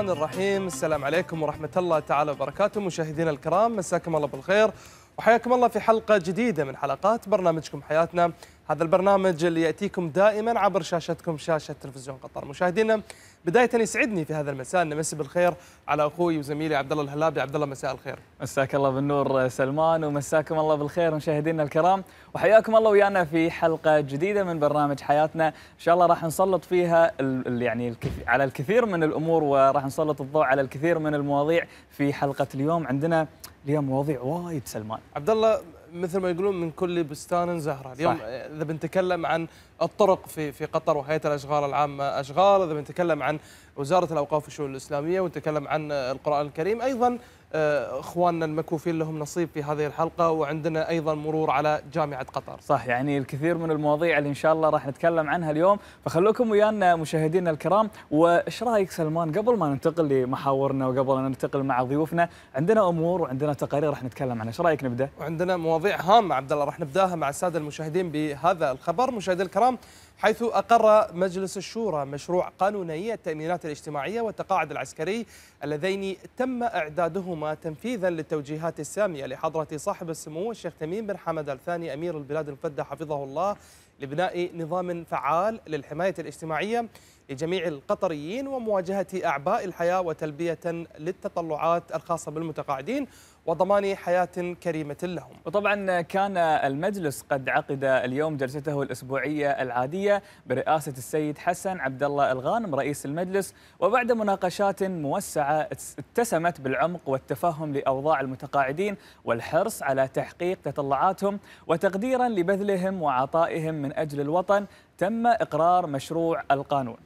الرحمن الرحيم السلام عليكم ورحمة الله تعالى وبركاته مشاهدينا الكرام مساكم الله بالخير وحياكم الله في حلقة جديدة من حلقات برنامجكم حياتنا هذا البرنامج اللي يأتيكم دائما عبر شاشتكم شاشة تلفزيون قطر مشاهدينا بدايه يسعدني في هذا المساء ان امسي بالخير على اخوي وزميلي عبد الله الهلابي عبد الله مساء الخير مساك الله بالنور آه، سلمان ومساكم الله بالخير مشاهدينا الكرام وحياكم الله ويانا في حلقه جديده من برنامج حياتنا ان شاء الله راح نسلط فيها يعني على الكثير من الامور وراح نسلط الضوء على الكثير من المواضيع في حلقه اليوم عندنا اليوم مواضيع وايد سلمان عبد الله مثل ما يقولون من كل بستان زهره اليوم صح. اذا بنتكلم عن الطرق في في قطر وهيئه الاشغال العامه اشغال اذا بنتكلم عن وزاره الاوقاف والشؤون الاسلاميه ونتكلم عن القران الكريم ايضا آه، اخواننا المكوفين لهم نصيب في هذه الحلقه وعندنا ايضا مرور على جامعه قطر. صح يعني الكثير من المواضيع اللي ان شاء الله راح نتكلم عنها اليوم فخلوكم ويانا مشاهدينا الكرام وايش رايك سلمان قبل ما ننتقل لمحاورنا وقبل ان ننتقل مع ضيوفنا عندنا امور وعندنا تقارير راح نتكلم عنها، ايش رايك نبدا؟ وعندنا مواضيع هامه عبد الله راح نبداها مع الساده المشاهدين بهذا الخبر، مشاهدينا الكرام حيث أقر مجلس الشورى مشروع قانوني التأمينات الاجتماعية والتقاعد العسكري اللذين تم إعدادهما تنفيذا للتوجيهات السامية لحضرة صاحب السمو الشيخ تميم بن حمد الثاني أمير البلاد المفدى حفظه الله لبناء نظام فعال للحماية الاجتماعية لجميع القطريين ومواجهة أعباء الحياة وتلبية للتطلعات الخاصة بالمتقاعدين وضمان حياة كريمة لهم وطبعا كان المجلس قد عقد اليوم جلسته الأسبوعية العادية برئاسة السيد حسن عبد الله الغانم رئيس المجلس وبعد مناقشات موسعة اتسمت بالعمق والتفهم لأوضاع المتقاعدين والحرص على تحقيق تطلعاتهم وتقديرا لبذلهم وعطائهم من أجل الوطن تم إقرار مشروع القانون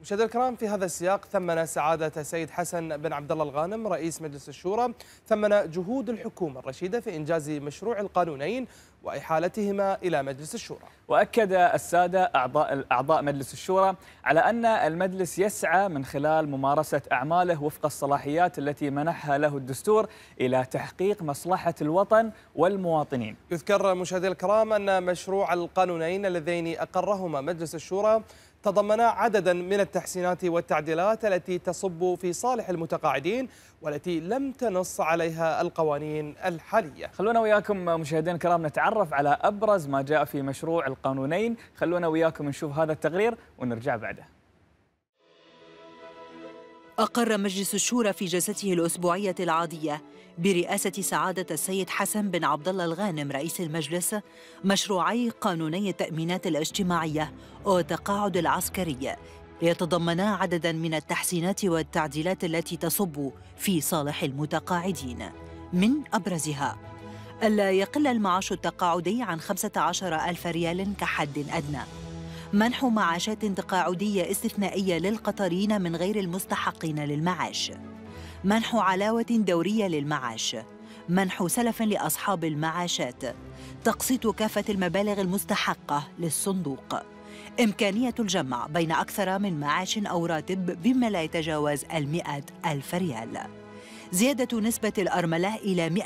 مشاهدينا الكرام في هذا السياق ثمن سعادة سيد حسن بن عبد الله الغانم رئيس مجلس الشورى ثمن جهود الحكومة الرشيدة في إنجاز مشروع القانونين وإحالتهما إلى مجلس الشورى وأكد السادة أعضاء أعضاء مجلس الشورى على أن المجلس يسعى من خلال ممارسة أعماله وفق الصلاحيات التي منحها له الدستور إلى تحقيق مصلحة الوطن والمواطنين يذكر مشاهدينا الكرام أن مشروع القانونين اللذين أقرهما مجلس الشورى تضمنا عددا من التحسينات والتعديلات التي تصب في صالح المتقاعدين والتي لم تنص عليها القوانين الحالية خلونا وياكم مشاهدينا الكرام نتعرف على أبرز ما جاء في مشروع القانونين خلونا وياكم نشوف هذا التقرير ونرجع بعده أقر مجلس الشورى في جلسته الأسبوعية العادية برئاسة سعادة السيد حسن بن عبد الله الغانم رئيس المجلس مشروعي قانوني التأمينات الاجتماعية والتقاعد العسكري ليتضمنا عددا من التحسينات والتعديلات التي تصب في صالح المتقاعدين من أبرزها ألا يقل المعاش التقاعدي عن 15 ألف ريال كحد أدنى منح معاشات تقاعدية استثنائية للقطريين من غير المستحقين للمعاش منح علاوة دورية للمعاش منح سلف لأصحاب المعاشات تقسيط كافة المبالغ المستحقة للصندوق إمكانية الجمع بين أكثر من معاش أو راتب بما لا يتجاوز المئة ألف ريال زيادة نسبة الأرملة إلى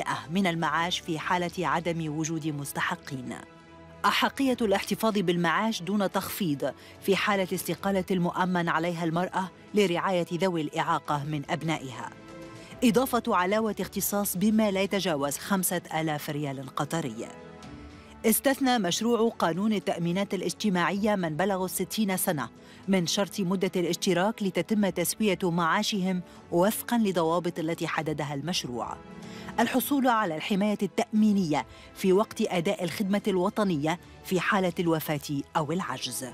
100% من المعاش في حالة عدم وجود مستحقين أحقية الاحتفاظ بالمعاش دون تخفيض في حالة استقالة المؤمن عليها المرأة لرعاية ذوي الإعاقة من أبنائها إضافة علاوة اختصاص بما لا يتجاوز خمسة آلاف ريال قطري استثنى مشروع قانون التأمينات الاجتماعية من بلغوا الستين سنة من شرط مدة الاشتراك لتتم تسوية معاشهم وفقاً لضوابط التي حددها المشروع الحصول على الحماية التأمينية في وقت أداء الخدمة الوطنية في حالة الوفاة أو العجز.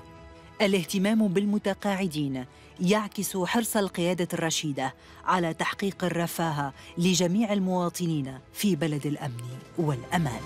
الاهتمام بالمتقاعدين يعكس حرص القيادة الرشيدة على تحقيق الرفاهة لجميع المواطنين في بلد الأمن والأمان.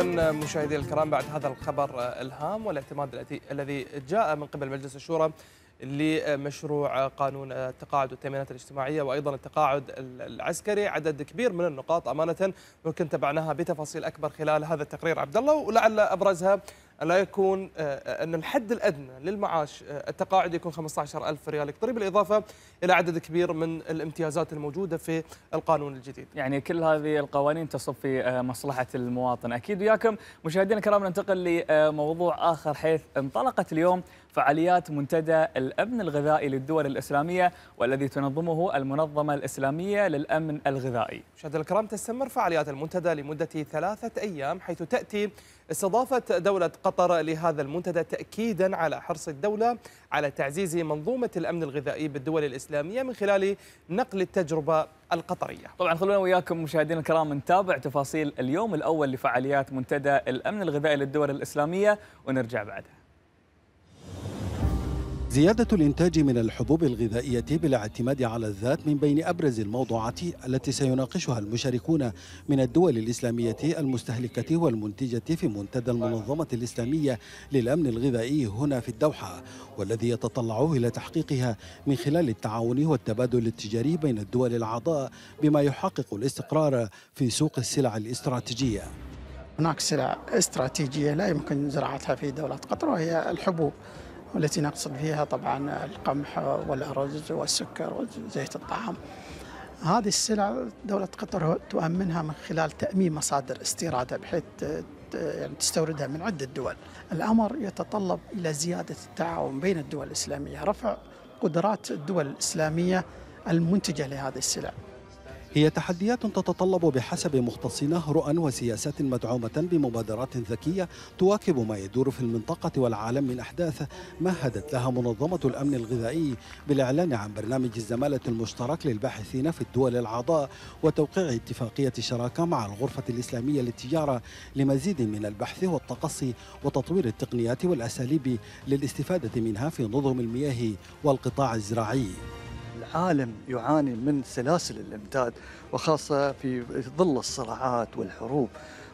إذا مشاهدينا الكرام بعد هذا الخبر آه، الهام والاعتماد الذي جاء من قبل مجلس الشورى لمشروع قانون آه، التقاعد والتأمينات الاجتماعية وأيضا التقاعد العسكري عدد كبير من النقاط أمانة ممكن تبعناها بتفاصيل أكبر خلال هذا التقرير عبد الله ولعل أبرزها ان لا يكون آه، آه، ان الحد الادنى للمعاش آه، التقاعد يكون 15000 ريال يقترب الاضافه الى عدد كبير من الامتيازات الموجوده في القانون الجديد. يعني كل هذه القوانين تصب في مصلحه المواطن اكيد وياكم مشاهدينا الكرام ننتقل لموضوع اخر حيث انطلقت اليوم فعاليات منتدى الأمن الغذائي للدول الإسلامية والذي تنظمه المنظمة الإسلامية للأمن الغذائي مشاهد الكرام تستمر فعاليات المنتدى لمدة ثلاثة أيام حيث تأتي استضافة دولة قطر لهذا المنتدى تأكيدا على حرص الدولة على تعزيز منظومة الأمن الغذائي بالدول الإسلامية من خلال نقل التجربة القطرية طبعا خلونا وياكم مشاهدينا الكرام نتابع تفاصيل اليوم الأول لفعاليات منتدى الأمن الغذائي للدول الإسلامية ونرجع بعدها زيادة الإنتاج من الحبوب الغذائية بالاعتماد على الذات من بين أبرز الموضوعات التي سيناقشها المشاركون من الدول الإسلامية المستهلكة والمنتجة في منتدى المنظمة الإسلامية للأمن الغذائي هنا في الدوحة والذي يتطلع إلى تحقيقها من خلال التعاون والتبادل التجاري بين الدول الأعضاء بما يحقق الاستقرار في سوق السلع الاستراتيجية. هناك سلع استراتيجية لا يمكن زراعتها في دولة قطر وهي الحبوب والتي نقصد فيها طبعا القمح والأرز والسكر وزيت الطعام هذه السلع دولة قطر تؤمنها من خلال تأمين مصادر استيرادها بحيث يعني تستوردها من عدة دول الأمر يتطلب إلى زيادة التعاون بين الدول الإسلامية رفع قدرات الدول الإسلامية المنتجة لهذه السلع هي تحديات تتطلب بحسب مختصينه رؤى وسياسات مدعومة بمبادرات ذكية تواكب ما يدور في المنطقة والعالم من أحداث مهدت لها منظمة الأمن الغذائي بالإعلان عن برنامج الزمالة المشترك للباحثين في الدول الأعضاء وتوقيع اتفاقية شراكة مع الغرفة الإسلامية للتجارة لمزيد من البحث والتقصي وتطوير التقنيات والأساليب للاستفادة منها في نظم المياه والقطاع الزراعي العالم يعاني من سلاسل الامداد وخاصه في ظل الصراعات والحروب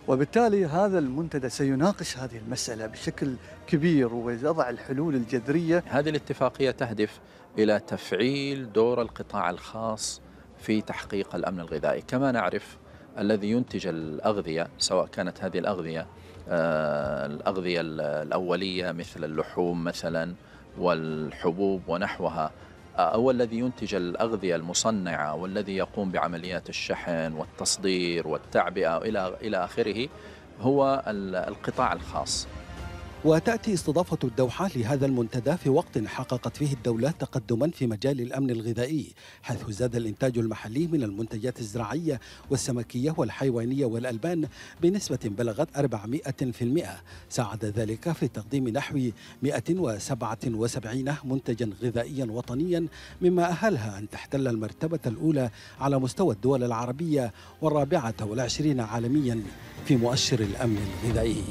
وبالتالي هذا المنتدى سيناقش هذه المسألة بشكل كبير ويضع الحلول الجذرية هذه الاتفاقية تهدف إلى تفعيل دور القطاع الخاص في تحقيق الأمن الغذائي كما نعرف الذي ينتج الأغذية سواء كانت هذه الأغذية آه، الأغذية الأولية مثل اللحوم مثلا والحبوب ونحوها هو الذي ينتج الأغذية المصنعة والذي يقوم بعمليات الشحن والتصدير والتعبئة إلى آخره هو القطاع الخاص وتأتي استضافة الدوحة لهذا المنتدى في وقت حققت فيه الدولة تقدما في مجال الأمن الغذائي حيث زاد الإنتاج المحلي من المنتجات الزراعية والسمكية والحيوانية والألبان بنسبة بلغت 400% ساعد ذلك في تقديم نحو 177 منتجا غذائيا وطنيا مما أهلها أن تحتل المرتبة الأولى على مستوى الدول العربية والرابعة والعشرين عالميا في مؤشر الأمن الغذائي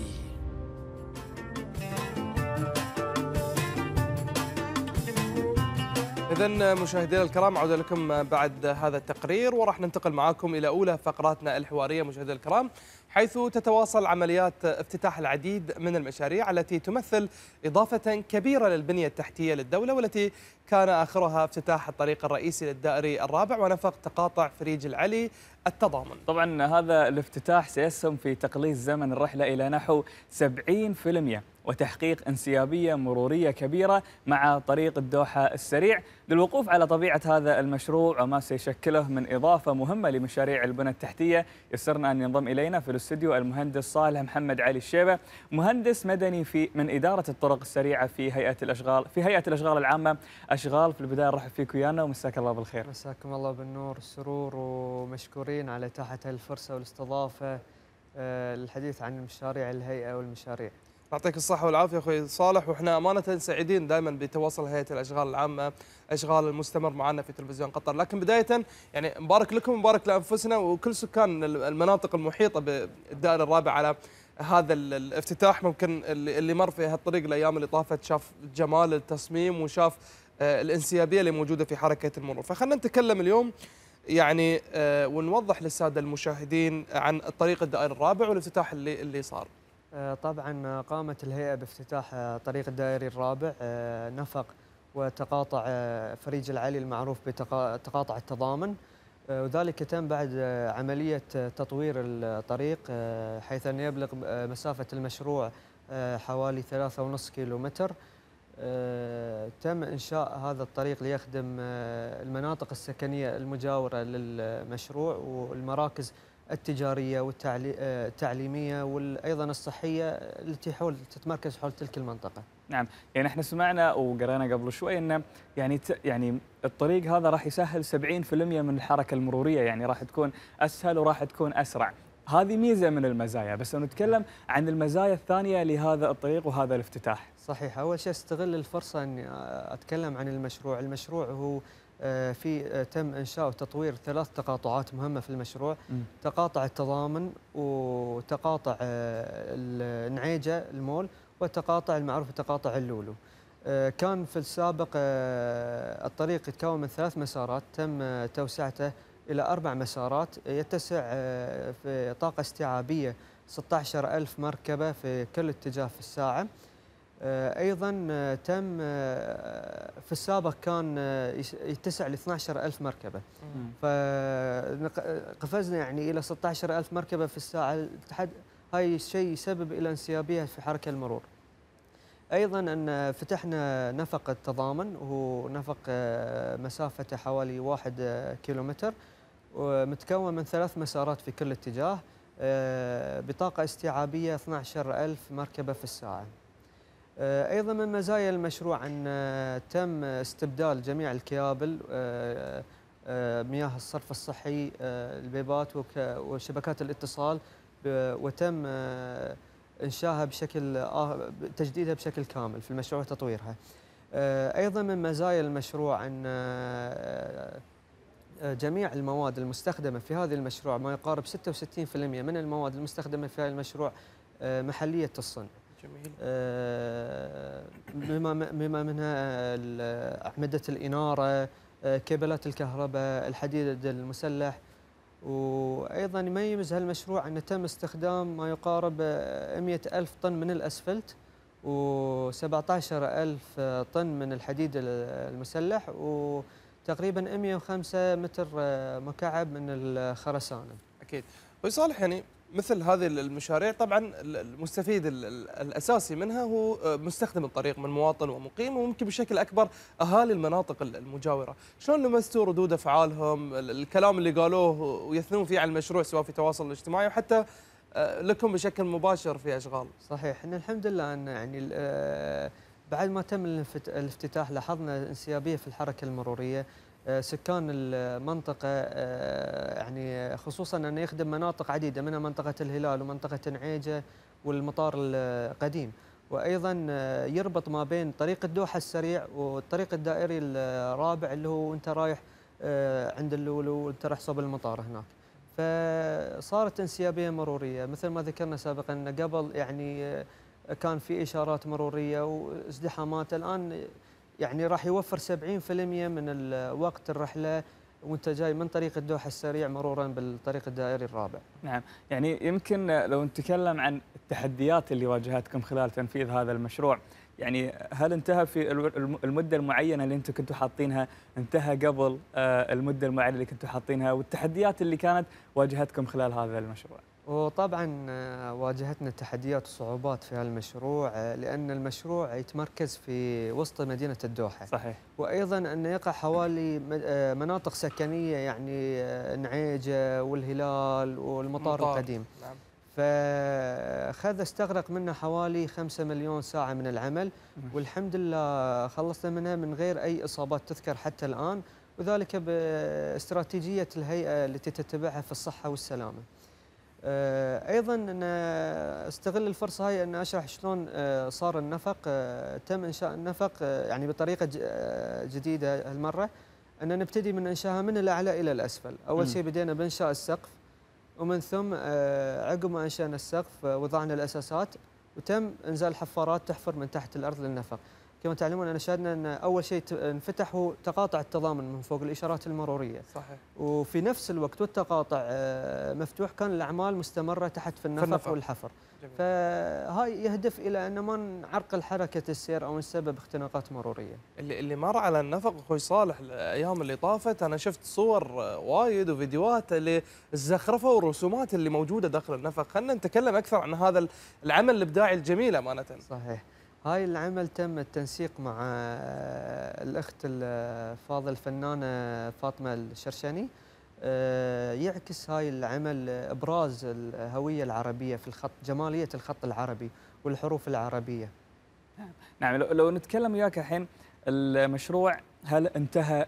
إذا مشاهدينا الكرام عودة لكم بعد هذا التقرير وراح ننتقل معاكم إلى أولى فقراتنا الحوارية مشاهدينا الكرام حيث تتواصل عمليات افتتاح العديد من المشاريع التي تمثل إضافة كبيرة للبنية التحتية للدولة والتي كان آخرها افتتاح الطريق الرئيسي للدائري الرابع ونفق تقاطع فريج العلي التضامن طبعا هذا الافتتاح سيسهم في تقليص زمن الرحلة إلى نحو 70% وتحقيق انسيابية مرورية كبيرة مع طريق الدوحة السريع للوقوف على طبيعة هذا المشروع وما سيشكله من إضافة مهمة لمشاريع البنى التحتية يسرنا أن ينضم إلينا في الاستديو المهندس صالح محمد علي الشيبة مهندس مدني في من إدارة الطرق السريعة في هيئة الأشغال في هيئة الأشغال العامة أشغال في البداية نرحب فيك ويانا ومساك الله بالخير مساكم الله بالنور السرور ومشكورين على إتاحة الفرصة والاستضافة الحديث آه، عن مشاريع الهيئة والمشاريع يعطيك الصحة والعافية أخوي صالح وإحنا أمانة سعيدين دائما بتواصل هيئة الأشغال العامة أشغال المستمر معنا في تلفزيون قطر لكن بداية يعني مبارك لكم مبارك لأنفسنا وكل سكان المناطق المحيطة بالدائرة الرابعة على هذا الافتتاح ممكن اللي مر في هالطريق الأيام اللي طافت شاف جمال التصميم وشاف آه، الانسيابية اللي موجودة في حركة المرور فخلنا نتكلم اليوم يعني آه، ونوضح للسادة المشاهدين عن الطريق الدائرة الرابع والافتتاح اللي, اللي صار آه، طبعا قامت الهيئة بافتتاح آه، طريق الدائري الرابع آه، نفق وتقاطع فريج العلي المعروف بتقاطع التضامن وذلك تم بعد عملية تطوير الطريق حيث أن يبلغ مسافة المشروع حوالي ثلاثة ونصف كيلو متر تم إنشاء هذا الطريق ليخدم المناطق السكنية المجاورة للمشروع والمراكز التجارية والتعليمية آه، وأيضا الصحية التي حول تتمركز حول تلك المنطقة نعم يعني احنا سمعنا وقرينا قبل شوي انه يعني يعني الطريق هذا راح يسهل 70% من الحركة المرورية يعني راح تكون أسهل وراح تكون أسرع هذه ميزة من المزايا بس نتكلم عن المزايا الثانية لهذا الطريق وهذا الافتتاح صحيح أول شيء استغل الفرصة أني أتكلم عن المشروع المشروع هو آه، في آه، تم انشاء وتطوير ثلاث تقاطعات مهمه في المشروع تقاطع التضامن وتقاطع آه، النعيجه المول والتقاطع المعروف بتقاطع اللولو كان في السابق الطريق يتكون من ثلاث مسارات تم توسعته الى اربع مسارات يتسع في طاقه استيعابيه 16000 مركبه في كل اتجاه في الساعه آه، ايضا آه، تم آه، في السابق كان يتسع ل 12000 مركبه فقفزنا يعني الى 16000 مركبه في الساعه هاي الشيء يسبب الى انسيابيه في حركه المرور ايضا ان فتحنا نفق التضامن وهو نفق مسافته حوالي 1 كيلومتر متكون من ثلاث مسارات في كل اتجاه بطاقه استيعابيه 12000 مركبه في الساعه آه، أيضا من مزايا المشروع أن آه، تم استبدال جميع الكيابل آه، مياه الصرف الصحي البيبات وشبكات الاتصال وتم إنشائها بشكل تجديدها بشكل كامل في المشروع وتطويرها أيضا من مزايا المشروع أن جميع المواد المستخدمة في هذا المشروع ما يقارب 66% من المواد المستخدمة في هذا المشروع محلية الصنع جميل. آه، بما بما منها أعمدة الإنارة آه، كيبلات الكهرباء الحديد المسلح وأيضا يميز هالمشروع أنه تم استخدام ما يقارب 100 ألف طن من الأسفلت و17 ألف طن من الحديد المسلح وتقريبا 105 متر مكعب من الخرسانة أكيد ويصالح يعني مثل هذه المشاريع طبعا المستفيد الاساسي منها هو آه، مستخدم الطريق من مواطن ومقيم وممكن بشكل اكبر اهالي المناطق المجاوره، شلون لمستوا ردود افعالهم، الكلام اللي قالوه ويثنون فيه على المشروع سواء في التواصل الاجتماعي وحتى آه، لكم بشكل مباشر في اشغال. صحيح، احنا الحمد لله ان يعني آه، بعد ما تم الافتتاح لاحظنا انسيابيه في الحركه المروريه، آه، سكان المنطقة آه، يعني خصوصا أنه يخدم مناطق عديدة منها منطقة الهلال ومنطقة نعيجة والمطار القديم وأيضا آه، يربط ما بين طريق الدوحة السريع والطريق الدائري الرابع اللي هو أنت رايح عند اللولو وأنت رايح صوب المطار هناك فصارت انسيابية مرورية مثل ما ذكرنا سابقا قبل يعني كان في إشارات مرورية وازدحامات الآن يعني راح يوفر 70% من وقت الرحله وانت جاي من طريق الدوحه السريع مرورا بالطريق الدائري الرابع. نعم، يعني يمكن لو نتكلم عن التحديات اللي واجهتكم خلال تنفيذ هذا المشروع، يعني هل انتهى في المده المعينه اللي انتم كنتوا حاطينها، انتهى قبل آه، المده المعينه اللي كنتوا حاطينها، والتحديات اللي كانت واجهتكم خلال هذا المشروع؟ وطبعا آه، واجهتنا تحديات وصعوبات في هالمشروع آه، لان المشروع يتمركز في وسط مدينه الدوحه صحيح وايضا انه يقع حوالي آه، مناطق سكنيه يعني نعيجه والهلال والمطار مطار. القديم نعم. فخذ استغرق منا حوالي 5 مليون ساعه من العمل والحمد لله خلصنا منها من غير اي اصابات تذكر حتى الان وذلك باستراتيجيه الهيئه التي تتبعها في الصحه والسلامه آه، ايضا ان استغل الفرصه هاي ان اشرح شلون آه، صار النفق آه، تم انشاء النفق يعني بطريقه جديده هالمره ان نبتدي من انشائها من الاعلى الى الاسفل اول شيء بدينا بانشاء السقف ومن ثم عقب ما انشانا السقف وضعنا الاساسات وتم انزال حفارات تحفر من تحت الارض للنفق كما تعلمون أنا شاهدنا أن أول شيء انفتح هو تقاطع التضامن من فوق الإشارات المرورية صحيح وفي نفس الوقت والتقاطع آه، مفتوح كان الأعمال مستمرة تحت في النفق, في النفق. والحفر جميل. فهاي يهدف إلى أن ما نعرقل حركة السير أو نسبب اختناقات مرورية اللي, اللي مر على النفق أخوي صالح الأيام اللي طافت أنا شفت صور آه، وايد وفيديوهات للزخرفة والرسومات اللي موجودة داخل النفق خلينا نتكلم أكثر عن هذا العمل الإبداعي الجميل أمانة صحيح هاي العمل تم التنسيق مع آه، الأخت الفاضل الفنانة فاطمة الشرشني آه، يعكس هاي العمل إبراز الهوية العربية في الخط جمالية الخط العربي والحروف العربية نعم لو نتكلم وياك الحين المشروع هل انتهى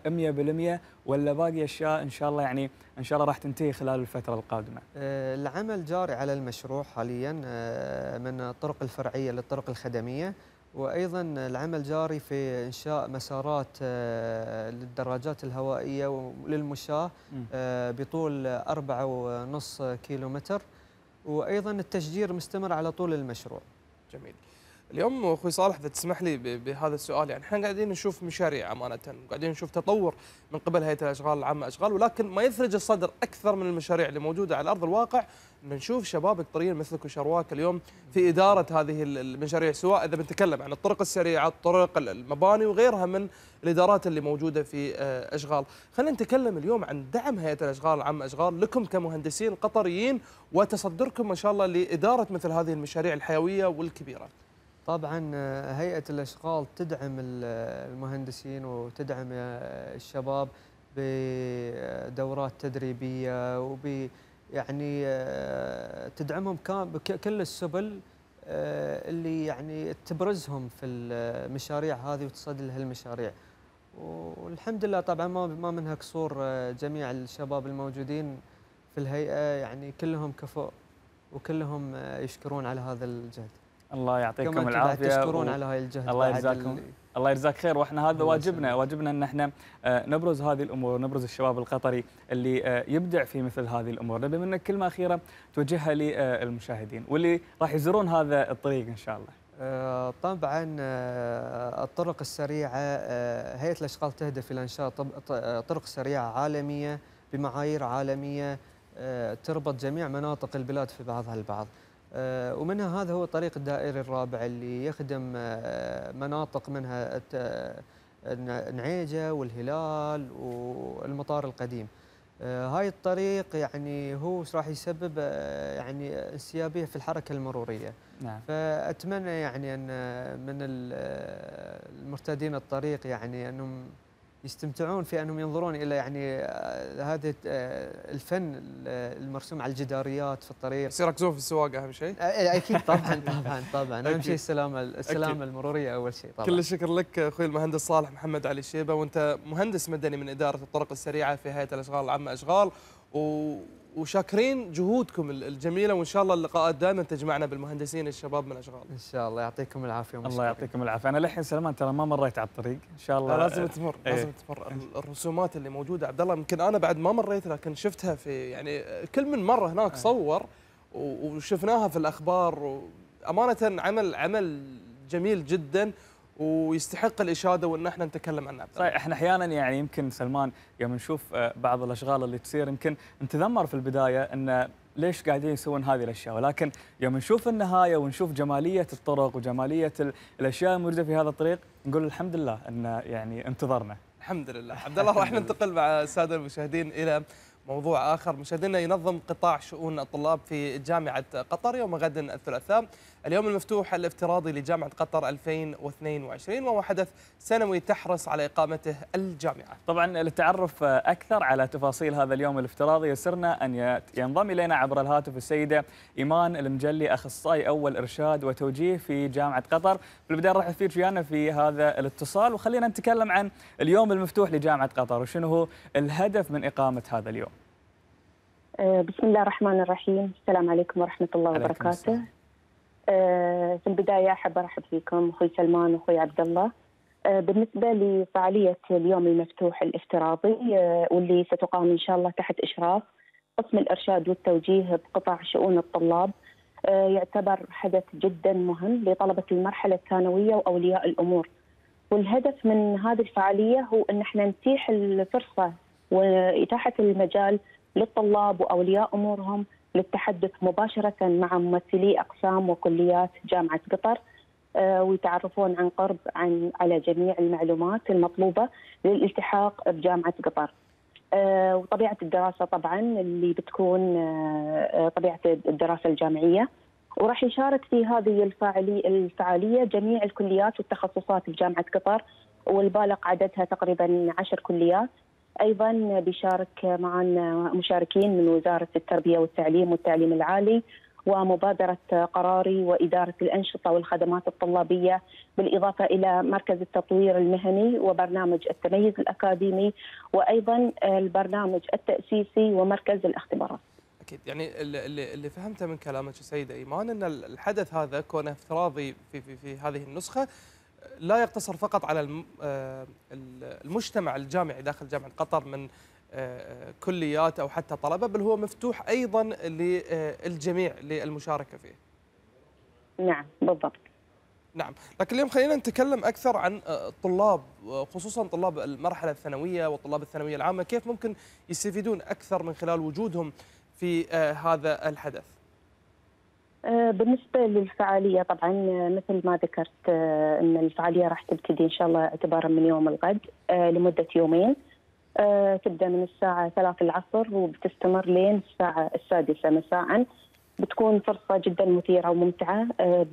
100% ولا باقي اشياء ان شاء الله يعني ان شاء الله راح تنتهي خلال الفتره القادمه؟ أه، العمل جاري على المشروع حاليا أه، من الطرق الفرعيه للطرق الخدميه وايضا العمل جاري في انشاء مسارات أه، للدراجات الهوائيه وللمشاه بطول 4.5 كيلومتر وايضا التشجير مستمر على طول المشروع. جميل. اليوم اخوي صالح اذا تسمح لي بهذا السؤال يعني احنا قاعدين نشوف مشاريع امانه قاعدين نشوف تطور من قبل هيئه الاشغال العامه اشغال ولكن ما يثلج الصدر اكثر من المشاريع اللي موجوده على ارض الواقع ان نشوف شباب قطريين مثلك وشرواك اليوم في اداره هذه المشاريع سواء اذا بنتكلم عن الطرق السريعه، الطرق، المباني وغيرها من الادارات اللي موجوده في آه، اشغال، خلينا نتكلم اليوم عن دعم هيئه الاشغال العامه اشغال لكم كمهندسين قطريين وتصدركم ما شاء الله لاداره مثل هذه المشاريع الحيويه والكبيره. طبعا آه، هيئة الأشغال تدعم آه، المهندسين وتدعم آه، الشباب بدورات تدريبية وب يعني تدعمهم بكل السبل اللي يعني تبرزهم في المشاريع هذه وتصد لها المشاريع والحمد لله طبعا ما ما منها قصور جميع الشباب الموجودين في الهيئة يعني كلهم كفؤ وكلهم يشكرون على هذا الجهد الله يعطيكم العافيه تشكرون و... على هاي الجهد الله يجزاكم الله يجزاك خير واحنا هذا واجبنا واجبنا ان احنا آه، نبرز هذه الامور نبرز الشباب القطري اللي آه، يبدع في مثل هذه الامور نبي منك كلمه اخيره توجهها للمشاهدين آه، واللي راح يزورون هذا الطريق ان شاء الله طبعا الطرق السريعه هيئه الاشغال تهدف الى انشاء طرق سريعه عالميه بمعايير عالميه تربط جميع مناطق البلاد في بعضها البعض آه، ومنها هذا هو الطريق الدائري الرابع اللي يخدم آه، مناطق منها آه، نعيجة والهلال والمطار القديم هاي الطريق يعني هو راح يسبب يعني انسيابيه في الحركه المروريه نعم. فاتمنى يعني ان من المرتدين الطريق يعني انهم يستمتعون في انهم ينظرون الى يعني آه، هذا آه، الفن آه، المرسوم على الجداريات في الطريق يركزون في السواقه اهم شيء إيه، اكيد طبعا طبعا طبعا اهم شيء السلامه السلامه المروريه اول شيء طبعا كل الشكر لك اخوي المهندس صالح محمد علي شيبه وانت مهندس مدني من اداره الطرق السريعه في هيئه الاشغال العامه اشغال و وشاكرين جهودكم الجميله وان شاء الله اللقاءات دائما تجمعنا بالمهندسين الشباب من اشغال ان شاء الله يعطيكم العافيه ومشكلة. الله يعطيكم العافيه انا للحين سلمان ترى ما مريت على الطريق ان شاء الله لازم تمر ايه. لازم تمر الرسومات اللي موجوده عبد الله يمكن انا بعد ما مريت لكن شفتها في يعني كل من مر هناك إيه. صور وشفناها في الاخبار امانه عمل عمل جميل جدا ويستحق الاشاده وان احنا نتكلم عنه صحيح احنا احيانا يعني يمكن سلمان يوم نشوف آه، بعض الاشغال اللي تصير يمكن نتذمر في البدايه ان ليش قاعدين يسوون هذه الاشياء ولكن يوم نشوف النهايه ونشوف جماليه الطرق وجماليه الاشياء الموجوده في هذا الطريق نقول الحمد لله ان يعني انتظرنا الحمد لله عبد الله راح ننتقل مع الساده المشاهدين الى موضوع اخر مشاهدينا ينظم قطاع شؤون الطلاب في جامعه قطر يوم غد الثلاثاء اليوم المفتوح الافتراضي لجامعة قطر 2022 وهو حدث سنوي تحرص على إقامته الجامعة طبعا للتعرف أكثر على تفاصيل هذا اليوم الافتراضي يسرنا أن ينضم إلينا عبر الهاتف السيدة إيمان المجلي أخصائي أول إرشاد وتوجيه في جامعة قطر بالبداية نرحب فيك ويانا في هذا الاتصال وخلينا نتكلم عن اليوم المفتوح لجامعة قطر وشنو هو الهدف من إقامة هذا اليوم آه، بسم الله الرحمن الرحيم السلام عليكم ورحمة الله وبركاته السلام. آه، في البدايه احب ارحب فيكم اخوي سلمان واخوي عبد الله آه، بالنسبه لفعاليه اليوم المفتوح الافتراضي آه، واللي ستقام ان شاء الله تحت اشراف قسم الارشاد والتوجيه بقطاع شؤون الطلاب يعتبر حدث جدا مهم لطلبه المرحله الثانويه واولياء الامور. والهدف من هذه الفعاليه هو ان احنا نتيح الفرصه واتاحه المجال للطلاب واولياء امورهم للتحدث مباشرة مع ممثلي أقسام وكليات جامعة قطر آه، ويتعرفون عن قرب عن على جميع المعلومات المطلوبة للالتحاق بجامعة قطر. آه، وطبيعة الدراسة طبعا اللي بتكون آه، طبيعة الدراسة الجامعية وراح يشارك في هذه الفعالية جميع الكليات والتخصصات بجامعة قطر والبالغ عددها تقريبا عشر كليات ايضا بيشارك معنا مشاركين من وزاره التربيه والتعليم والتعليم العالي ومبادره قراري واداره الانشطه والخدمات الطلابيه بالاضافه الى مركز التطوير المهني وبرنامج التميز الاكاديمي وايضا البرنامج التاسيسي ومركز الاختبارات. اكيد يعني اللي فهمته من كلامك سيده ايمان ان الحدث هذا كونه افتراضي في في في هذه النسخه لا يقتصر فقط على آه، المجتمع الجامعي داخل جامعة قطر من آه، آه، كليات أو حتى طلبة بل هو مفتوح أيضا للجميع للمشاركة فيه نعم بالضبط نعم لكن اليوم خلينا نتكلم أكثر عن الطلاب خصوصا طلاب المرحلة الثانوية وطلاب الثانوية العامة كيف ممكن يستفيدون أكثر من خلال وجودهم في هذا الحدث آه، بالنسبه للفعاليه طبعا آه، مثل ما ذكرت آه، ان الفعاليه راح تبتدي ان شاء الله اعتبارا من يوم الغد لمده يومين تبدا من الساعه 3 العصر وبتستمر لين الساعه السادسه مساء بتكون فرصة جدا مثيرة وممتعة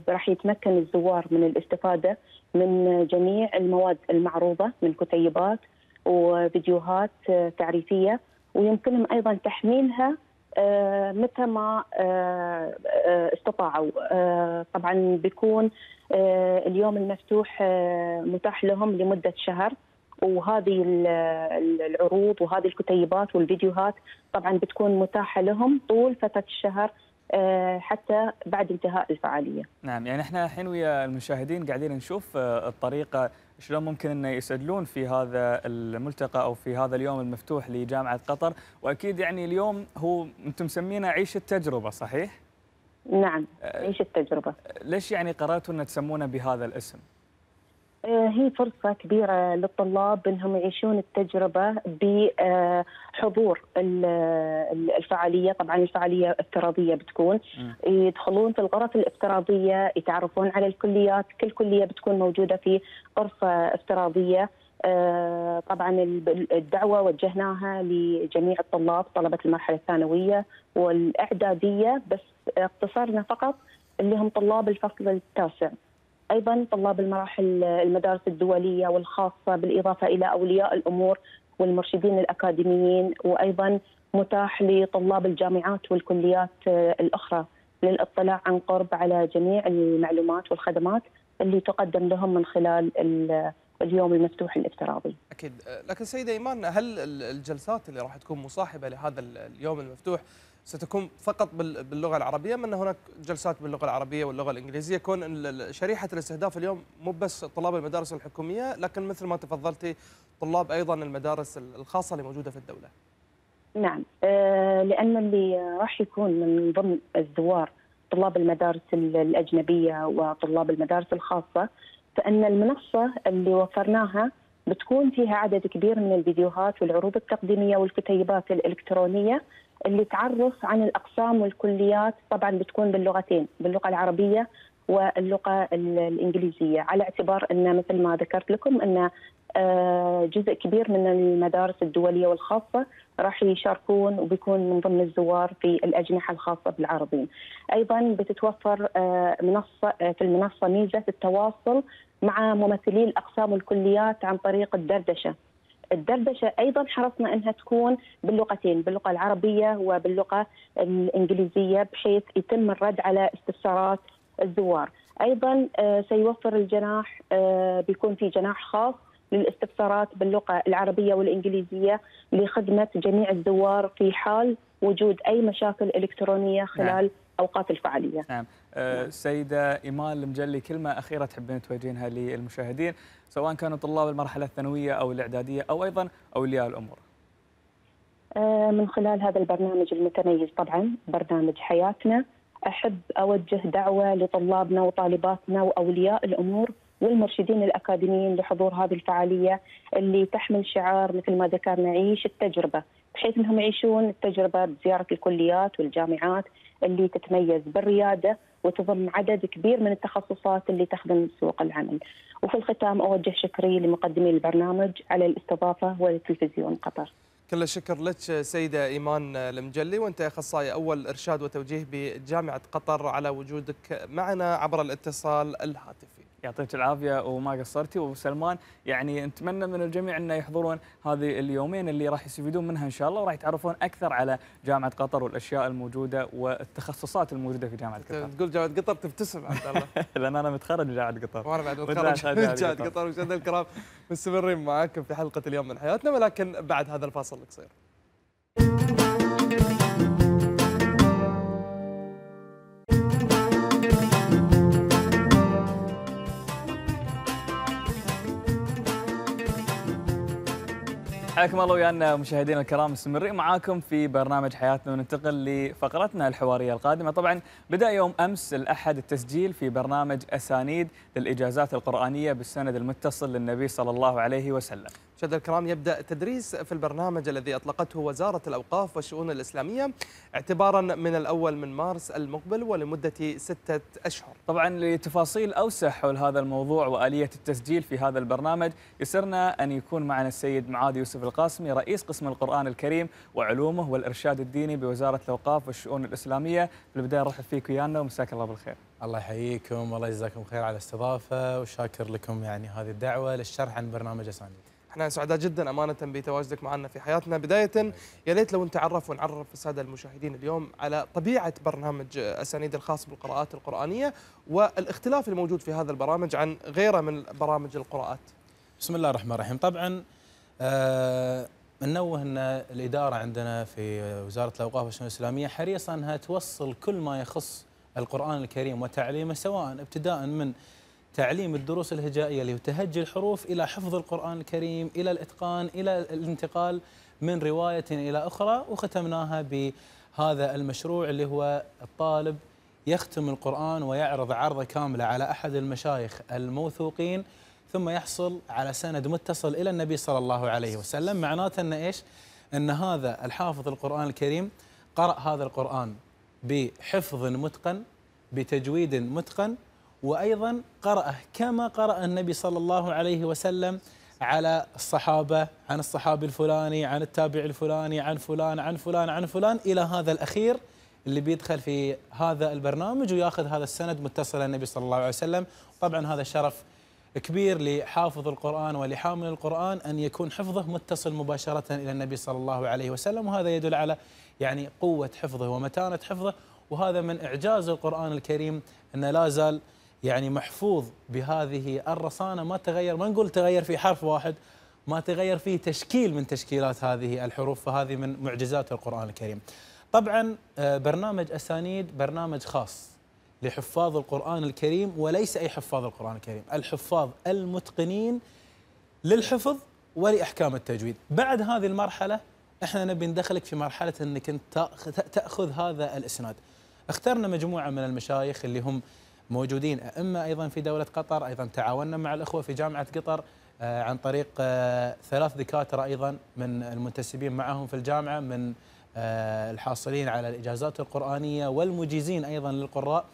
راح يتمكن الزوار من الاستفادة من جميع المواد المعروضة من كتيبات وفيديوهات تعريفية ويمكنهم أيضا تحميلها آه، متى ما آه، آه، استطاعوا طبعا بيكون اليوم المفتوح متاح لهم لمده شهر وهذه العروض وهذه الكتيبات والفيديوهات طبعا بتكون متاحه لهم طول فتره الشهر حتى بعد انتهاء الفعاليه. نعم يعني احنا الحين ويا المشاهدين قاعدين نشوف الطريقه شلون ممكن انه يسجلون في هذا الملتقى او في هذا اليوم المفتوح لجامعه قطر واكيد يعني اليوم هو انتم مسمينه عيش التجربه صحيح؟ نعم أه، عيش التجربه. ليش يعني قررتوا ان تسمونه بهذا الاسم؟ آه، هي فرصة كبيرة للطلاب انهم يعيشون التجربة بحضور الفعالية، طبعا الفعالية افتراضية بتكون يدخلون في الغرف الافتراضية، يتعرفون على الكليات، كل كلية بتكون موجودة في غرفة افتراضية، آه، طبعا الدعوه وجهناها لجميع الطلاب طلبه المرحله الثانويه والاعداديه بس اقتصرنا فقط اللي هم طلاب الفصل التاسع. ايضا طلاب المراحل المدارس الدوليه والخاصه بالاضافه الى اولياء الامور والمرشدين الاكاديميين وايضا متاح لطلاب الجامعات والكليات آه، الاخرى للاطلاع عن قرب على جميع المعلومات والخدمات اللي تقدم لهم من خلال اليوم المفتوح الافتراضي. اكيد، آه، لكن سيده ايمان هل الجلسات اللي راح تكون مصاحبه لهذا اليوم المفتوح ستكون فقط باللغه العربيه من هناك جلسات باللغه العربيه واللغه الانجليزيه كون شريحه الاستهداف اليوم مو بس طلاب المدارس الحكوميه لكن مثل ما تفضلتي طلاب ايضا المدارس الخاصه اللي موجوده في الدوله نعم آه، لان اللي راح يكون من ضمن الزوار طلاب المدارس الاجنبيه وطلاب المدارس الخاصه فان المنصه اللي وفرناها بتكون فيها عدد كبير من الفيديوهات والعروض التقديميه والكتيبات الالكترونيه اللي تعرف عن الاقسام والكليات طبعا بتكون باللغتين باللغه العربيه واللغه الانجليزيه على اعتبار ان مثل ما ذكرت لكم ان آه، جزء كبير من المدارس الدوليه والخاصه راح يشاركون وبيكون من ضمن الزوار في الاجنحه الخاصه بالعربين. ايضا بتتوفر آه، منصه آه، في المنصه ميزه التواصل مع ممثلي الاقسام والكليات عن طريق الدردشه الدردشه ايضا حرصنا انها تكون باللغتين باللغه العربيه وباللغه الانجليزيه بحيث يتم الرد على استفسارات الزوار ايضا آه، سيوفر الجناح آه، بيكون في جناح خاص للاستفسارات باللغه العربيه والانجليزيه لخدمه جميع الزوار في حال وجود اي مشاكل الكترونيه نعم. خلال نعم. اوقات الفعاليه. نعم. آه، سيدة إيمان المجلي كلمة أخيرة تحبين توجهينها للمشاهدين سواء كانوا طلاب المرحلة الثانوية أو الإعدادية أو أيضا أولياء الأمور آه، من خلال هذا البرنامج المتميز طبعا برنامج حياتنا أحب أوجه دعوة لطلابنا وطالباتنا وأولياء الأمور والمرشدين الأكاديميين لحضور هذه الفعالية اللي تحمل شعار مثل ما ذكرنا عيش التجربة بحيث أنهم يعيشون التجربة بزيارة الكليات والجامعات اللي تتميز بالريادة وتضم عدد كبير من التخصصات اللي تخدم سوق العمل. وفي الختام اوجه شكري لمقدمي البرنامج على الاستضافه ولتلفزيون قطر. كل الشكر لك سيدة إيمان المجلي وأنت أخصائي أول إرشاد وتوجيه بجامعة قطر على وجودك معنا عبر الاتصال الهاتفي يعطيك العافيه وما قصرتي وسلمان يعني نتمنى من الجميع انه يحضرون هذه اليومين اللي راح يستفيدون منها ان شاء الله وراح يتعرفون اكثر على جامعه قطر والاشياء الموجوده والتخصصات الموجوده في جامعه قطر. تقول جامعه قطر تبتسم عبد الله لان انا متخرج من جامعه قطر. وانا بعد متخرج من جامعه قطر وشد الكرام مستمرين معاكم في حلقه اليوم من حياتنا ولكن بعد هذا الفاصل القصير. حياكم الله ويانا مشاهدينا الكرام مستمرين معاكم في برنامج حياتنا وننتقل لفقرتنا الحواريه القادمه، طبعا بدا يوم امس الاحد التسجيل في برنامج اسانيد للاجازات القرانيه بالسند المتصل للنبي صلى الله عليه وسلم. مشاهدينا الكرام يبدا تدريس في البرنامج الذي اطلقته وزاره الاوقاف والشؤون الاسلاميه اعتبارا من الاول من مارس المقبل ولمده سته اشهر. طبعا لتفاصيل اوسع حول هذا الموضوع واليه التسجيل في هذا البرنامج يسرنا ان يكون معنا السيد معاذ يوسف القاسمي رئيس قسم القران الكريم وعلومه والارشاد الديني بوزاره الاوقاف والشؤون الاسلاميه. في البدايه نرحب فيك ويانا ومساك الله بالخير. الله يحييكم والله يجزاكم خير على الاستضافه وشاكر لكم يعني هذه الدعوه للشرح عن برنامج أسانيد احنا سعداء جدا امانه بتواجدك معنا في حياتنا بدايه يا ليت لو نتعرف ونعرف الساده المشاهدين اليوم على طبيعه برنامج اسانيد الخاص بالقراءات القرانيه والاختلاف الموجود في هذا البرامج عن غيره من برامج القراءات. بسم الله الرحمن الرحيم، طبعا آه ننوه ان الاداره عندنا في وزاره الاوقاف والشؤون الاسلاميه حريصه انها توصل كل ما يخص القران الكريم وتعليمه سواء ابتداء من تعليم الدروس الهجائية اللي تهجي الحروف إلى حفظ القرآن الكريم إلى الإتقان إلى الانتقال من رواية إلى أخرى وختمناها بهذا المشروع اللي هو الطالب يختم القرآن ويعرض عرضة كاملة على أحد المشايخ الموثوقين ثم يحصل على سند متصل إلى النبي صلى الله عليه وسلم معناته أن إيش؟ أن هذا الحافظ القرآن الكريم قرأ هذا القرآن بحفظ متقن بتجويد متقن وأيضا قرأه كما قرأ النبي صلى الله عليه وسلم على الصحابة عن الصحابي الفلاني عن التابع الفلاني عن فلان عن فلان عن فلان إلى هذا الأخير اللي بيدخل في هذا البرنامج وياخذ هذا السند متصل النبي صلى الله عليه وسلم طبعا هذا شرف كبير لحافظ القرآن ولحامل القرآن أن يكون حفظه متصل مباشرة إلى النبي صلى الله عليه وسلم وهذا يدل على يعني قوة حفظه ومتانة حفظه وهذا من إعجاز القرآن الكريم أنه لا زال يعني محفوظ بهذه الرصانه ما تغير ما نقول تغير في حرف واحد ما تغير فيه تشكيل من تشكيلات هذه الحروف فهذه من معجزات القرآن الكريم طبعا آه، برنامج أسانيد برنامج خاص لحفاظ القرآن الكريم وليس أي حفاظ القرآن الكريم الحفاظ المتقنين للحفظ ولأحكام التجويد بعد هذه المرحلة احنا نبي ندخلك في مرحلة انك انت تأخذ هذا الاسناد اخترنا مجموعة من المشايخ اللي هم موجودين أئمة أيضا في دولة قطر أيضا تعاوننا مع الأخوة في جامعة قطر آه، عن طريق آه، ثلاث دكاترة أيضا من المنتسبين معهم في الجامعة من آه، الحاصلين على الإجازات القرآنية والمجيزين أيضا للقراء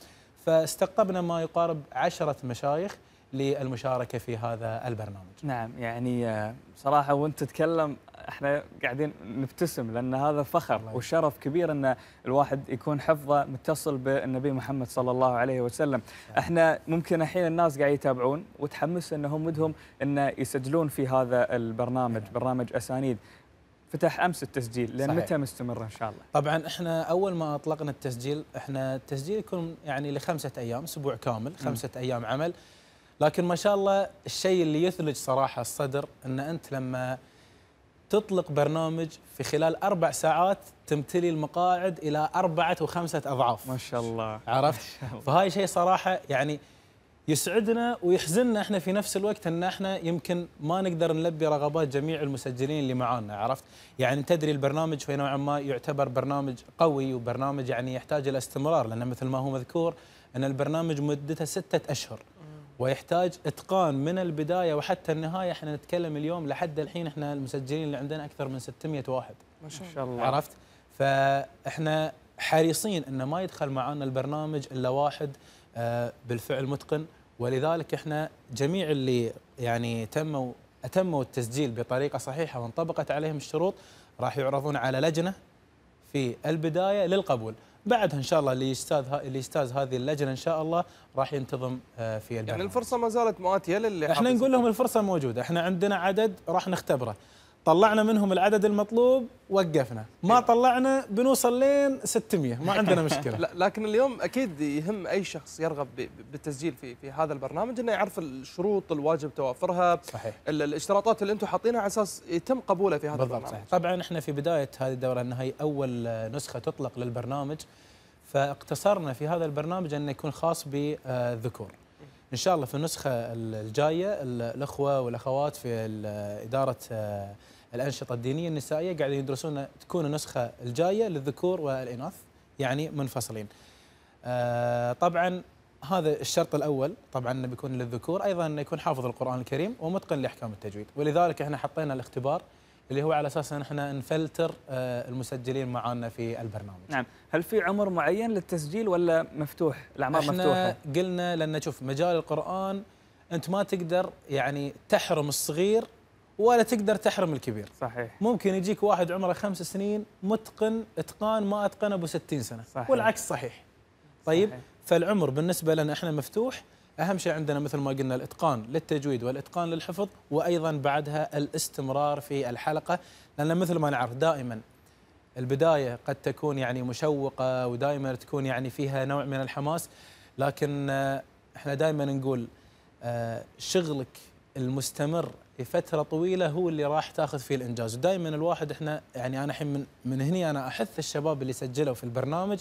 فاستقطبنا ما يقارب عشرة مشايخ للمشاركة في هذا البرنامج نعم يعني صراحة وانت تتكلم احنا قاعدين نبتسم لان هذا فخر وشرف كبير ان الواحد يكون حفظه متصل بالنبي محمد صلى الله عليه وسلم نعم. احنا ممكن الحين الناس قاعد يتابعون وتحمس انهم ودهم ان يسجلون في هذا البرنامج نعم. برنامج اسانيد فتح امس التسجيل لان متى مستمر ان شاء الله طبعا احنا اول ما اطلقنا التسجيل احنا التسجيل يكون يعني لخمسه ايام اسبوع كامل نعم. خمسه م. ايام عمل لكن ما شاء الله الشيء اللي يثلج صراحه الصدر ان انت لما تطلق برنامج في خلال أربع ساعات تمتلي المقاعد إلى أربعة وخمسة أضعاف ما شاء الله عرفت؟ فهاي شيء صراحة يعني يسعدنا ويحزننا احنا في نفس الوقت ان احنا يمكن ما نقدر نلبي رغبات جميع المسجلين اللي معانا عرفت؟ يعني تدري البرنامج في نوعا ما يعتبر برنامج قوي وبرنامج يعني يحتاج الى استمرار لان مثل ما هو مذكور ان البرنامج مدته ستة اشهر. ويحتاج اتقان من البدايه وحتى النهايه احنا نتكلم اليوم لحد الحين احنا المسجلين اللي عندنا اكثر من 600 واحد ما شاء الله عرفت فاحنا حريصين انه ما يدخل معنا البرنامج الا واحد آه، بالفعل متقن ولذلك احنا جميع اللي يعني تموا اتموا التسجيل بطريقه صحيحه وانطبقت عليهم الشروط راح يعرضون على لجنه في البدايه للقبول بعدها ان شاء الله اللي يجتاز اللي يجتاز هذه اللجنه ان شاء الله راح ينتظم آه، في البرنامج. يعني الفرصه ما زالت مؤاتيه للي احنا نقول لهم الفرصه موجوده، احنا عندنا عدد راح نختبره. طلعنا منهم العدد المطلوب وقفنا ما إيه. طلعنا بنوصل لين 600 ما عندنا مشكله لكن اليوم اكيد يهم اي شخص يرغب بالتسجيل في في هذا البرنامج انه يعرف الشروط الواجب توافرها صحيح الاشتراطات اللي انتم حاطينها على اساس يتم قبوله في هذا بالضبط البرنامج صحيح. طبعا احنا في بدايه هذه الدوره انها هي اول نسخه تطلق للبرنامج فاقتصرنا في هذا البرنامج انه يكون خاص بالذكور ان شاء الله في النسخه الجايه الاخوه والاخوات في اداره الانشطه الدينيه النسائيه قاعدين يدرسون تكون النسخه الجايه للذكور والاناث يعني منفصلين. آه، طبعا هذا الشرط الاول طبعا بيكون للذكور ايضا انه يكون حافظ القران الكريم ومتقن لاحكام التجويد ولذلك احنا حطينا الاختبار اللي هو على اساس ان احنا نفلتر آه، المسجلين معانا في البرنامج. نعم، هل في عمر معين للتسجيل ولا مفتوح؟ الاعمار احنا قلنا لان شوف مجال القران انت ما تقدر يعني تحرم الصغير ولا تقدر تحرم الكبير صحيح ممكن يجيك واحد عمره خمس سنين متقن اتقان ما اتقن ابو 60 سنه صحيح. والعكس صحيح طيب صحيح. فالعمر بالنسبه لنا احنا مفتوح اهم شيء عندنا مثل ما قلنا الاتقان للتجويد والاتقان للحفظ وايضا بعدها الاستمرار في الحلقه لان مثل ما نعرف دائما البدايه قد تكون يعني مشوقه ودائما تكون يعني فيها نوع من الحماس لكن آه، احنا دائما نقول آه، شغلك المستمر لفتره طويله هو اللي راح تاخذ فيه الانجاز ودائما الواحد احنا يعني انا الحين من, من هني انا احث الشباب اللي سجلوا في البرنامج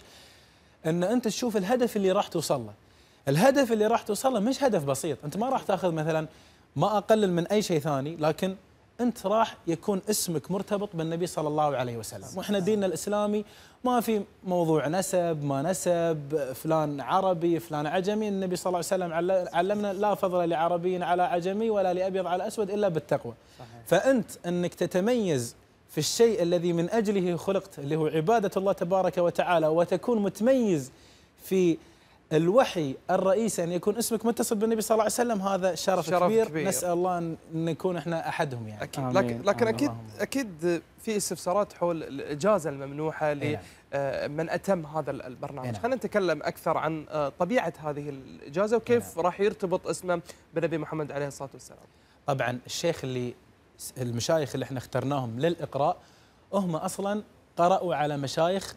ان انت تشوف الهدف اللي راح توصل له الهدف اللي راح توصل له مش هدف بسيط انت ما راح تاخذ مثلا ما اقلل من اي شيء ثاني لكن انت راح يكون اسمك مرتبط بالنبي صلى الله عليه وسلم واحنا ديننا الاسلامي ما في موضوع نسب ما نسب فلان عربي فلان عجمي النبي صلى الله عليه وسلم علمنا لا فضل لعربي على عجمي ولا لابيض على اسود الا بالتقوى صحيح. فانت انك تتميز في الشيء الذي من اجله خلقت اللي هو عباده الله تبارك وتعالى وتكون متميز في الوحي الرئيسي ان يكون اسمك متصل بالنبي صلى الله عليه وسلم هذا شرف, شرف كبير, كبير نسال الله ان نكون احنا احدهم يعني اكيد آمين. لكن لكن اكيد اكيد في استفسارات حول الاجازه الممنوحه لمن إيه. آه، اتم هذا البرنامج إيه. خلينا نتكلم اكثر عن آه، طبيعه هذه الاجازه وكيف إيه. راح يرتبط اسمه بالنبي محمد عليه الصلاه والسلام طبعا الشيخ اللي المشايخ اللي احنا اخترناهم للاقراء هم اصلا قرأوا على مشايخ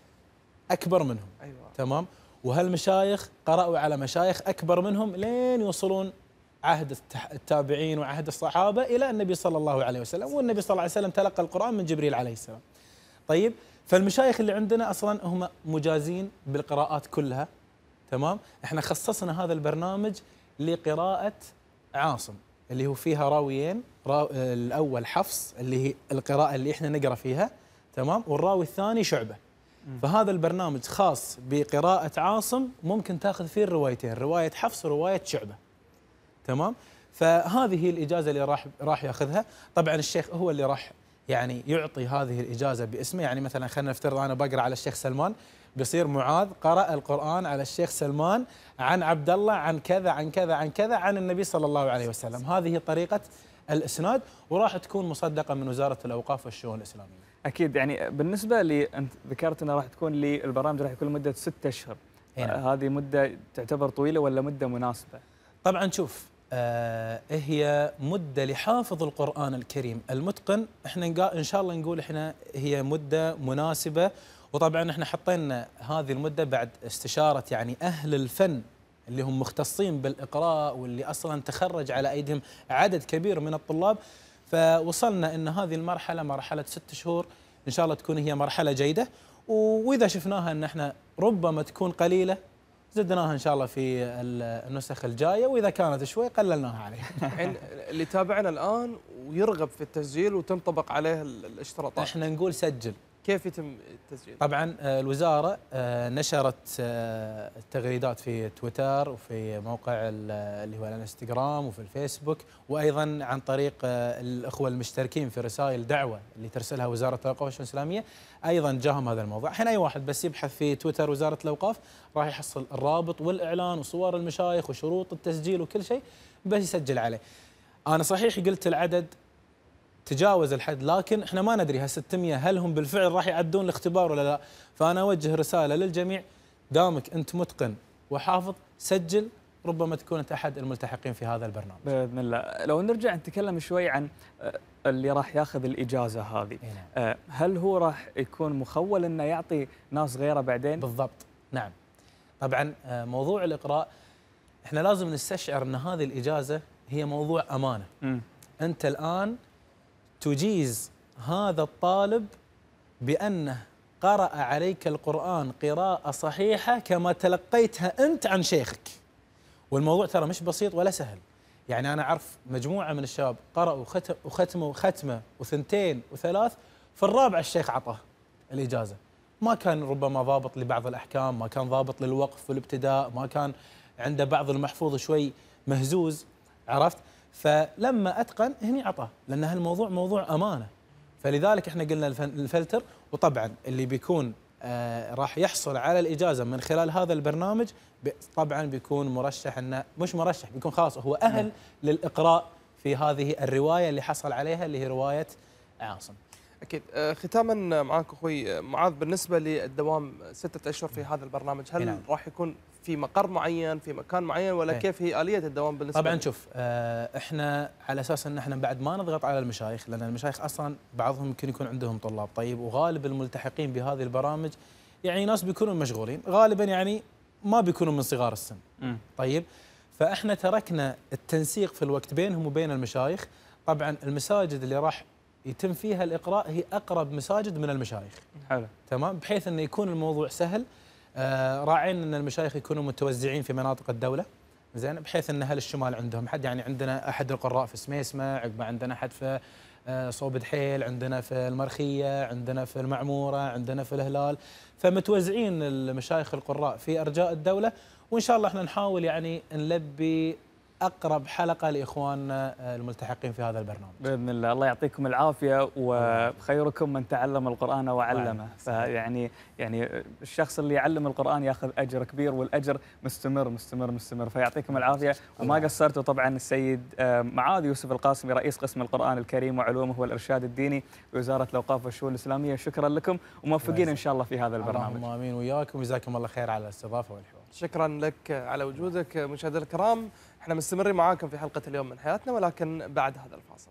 اكبر منهم أيوة. تمام وهالمشايخ قرأوا على مشايخ أكبر منهم لين يوصلون عهد التابعين وعهد الصحابة إلى النبي صلى الله عليه وسلم والنبي صلى الله عليه وسلم تلقى القرآن من جبريل عليه السلام طيب فالمشايخ اللي عندنا أصلا هم مجازين بالقراءات كلها تمام احنا خصصنا هذا البرنامج لقراءة عاصم اللي هو فيها راويين راو الأول حفص اللي هي القراءة اللي احنا نقرأ فيها تمام والراوي الثاني شعبة فهذا البرنامج خاص بقراءة عاصم ممكن تاخذ فيه الروايتين رواية حفص ورواية شعبة تمام فهذه هي الإجازة اللي راح راح ياخذها طبعا الشيخ هو اللي راح يعني يعطي هذه الإجازة باسمه يعني مثلا خلينا نفترض أنا بقرأ على الشيخ سلمان بيصير معاذ قرأ القرآن على الشيخ سلمان عن عبد الله عن كذا عن كذا عن كذا عن النبي صلى الله عليه وسلم هذه طريقة الإسناد وراح تكون مصدقة من وزارة الأوقاف والشؤون الإسلامية اكيد يعني بالنسبه لي انت ذكرت انه راح تكون للبرامج راح يكون مده ستة اشهر آه، هذه مده تعتبر طويله ولا مده مناسبه؟ طبعا شوف آه إيه هي مده لحافظ القران الكريم المتقن احنا ان شاء الله نقول احنا هي مده مناسبه وطبعا احنا حطينا هذه المده بعد استشاره يعني اهل الفن اللي هم مختصين بالاقراء واللي اصلا تخرج على ايدهم عدد كبير من الطلاب فوصلنا ان هذه المرحله مرحله ست شهور ان شاء الله تكون هي مرحله جيده واذا شفناها ان احنا ربما تكون قليله زدناها ان شاء الله في النسخ الجايه واذا كانت شوي قللناها عليها. اللي تابعنا الان ويرغب في التسجيل وتنطبق عليه الاشتراطات. احنا نقول سجل كيف يتم التسجيل؟ طبعا آه، الوزاره آه، نشرت آه، التغريدات في تويتر وفي موقع اللي هو الانستغرام وفي الفيسبوك وايضا عن طريق الاخوه المشتركين في رسائل دعوه اللي ترسلها وزاره الاوقاف والشؤون الاسلاميه ايضا جاهم هذا الموضوع، الحين اي واحد بس يبحث في تويتر وزاره الاوقاف راح يحصل الرابط والاعلان وصور المشايخ وشروط التسجيل وكل شيء بس يسجل عليه. انا صحيح قلت العدد تجاوز الحد لكن احنا ما ندري هال 600 هل هم بالفعل راح يعدون الاختبار ولا لا فانا اوجه رساله للجميع دامك انت متقن وحافظ سجل ربما تكون انت احد الملتحقين في هذا البرنامج باذن الله لو نرجع نتكلم شوي عن آه، اللي راح ياخذ الاجازه هذه نعم. آه، هل هو راح يكون مخول انه يعطي ناس غيره بعدين بالضبط نعم طبعا آه، موضوع الاقراء احنا لازم نستشعر ان هذه الاجازه هي موضوع امانه م. انت الان تجيز هذا الطالب بأنه قرأ عليك القرآن قراءة صحيحة كما تلقيتها أنت عن شيخك والموضوع ترى مش بسيط ولا سهل يعني أنا أعرف مجموعة من الشباب قرأوا وختموا ختمة وثنتين وثلاث في الرابع الشيخ عطاه الإجازة ما كان ربما ضابط لبعض الأحكام ما كان ضابط للوقف والابتداء ما كان عنده بعض المحفوظ شوي مهزوز عرفت فلما اتقن هني عطاه لان هالموضوع موضوع امانه فلذلك احنا قلنا الفلتر وطبعا اللي بيكون آه راح يحصل على الاجازه من خلال هذا البرنامج طبعا بيكون مرشح انه مش مرشح بيكون خلاص هو اهل نعم. للاقراء في هذه الروايه اللي حصل عليها اللي هي روايه عاصم. اكيد آه، ختاما معاك اخوي آه، معاذ بالنسبه للدوام سته اشهر في نعم. هذا البرنامج هل نعم. راح يكون في مقر معين في مكان معين ولا إيه. كيف هي اليه الدوام بالنسبه طبعا شوف آه، احنا على اساس ان احنا بعد ما نضغط على المشايخ لان المشايخ اصلا بعضهم يمكن يكون عندهم طلاب طيب وغالب الملتحقين بهذه البرامج يعني ناس بيكونوا مشغولين غالبا يعني ما بيكونوا من صغار السن طيب فاحنا تركنا التنسيق في الوقت بينهم وبين المشايخ طبعا المساجد اللي راح يتم فيها الاقراء هي اقرب مساجد من المشايخ حلو تمام بحيث انه يكون الموضوع سهل آه، راعين ان المشايخ يكونوا متوزعين في مناطق الدوله زين بحيث ان اهل الشمال عندهم حد يعني عندنا احد القراء في سميسمه عقب عندنا احد في آه، صوب دحيل عندنا في المرخيه عندنا في المعموره عندنا في الهلال فمتوزعين المشايخ القراء في ارجاء الدوله وان شاء الله احنا نحاول يعني نلبي اقرب حلقه لاخواننا الملتحقين في هذا البرنامج. باذن الله، الله يعطيكم العافيه وخيركم من تعلم القران وعلمه، فيعني يعني الشخص اللي يعلم القران ياخذ اجر كبير والاجر مستمر مستمر مستمر، فيعطيكم العافيه وما قصرتوا طبعا السيد آه، معاذ يوسف القاسمي رئيس قسم القران الكريم وعلومه والارشاد الديني بوزاره الاوقاف والشؤون الاسلاميه، شكرا لكم وموفقين ان شاء الله في هذا البرنامج. اللهم امين وياكم وجزاكم الله خير على الاستضافه والحوار. شكرا لك على وجودك مشاهدينا الكرام. احنا مستمرين معاكم في حلقة اليوم من حياتنا ولكن بعد هذا الفاصل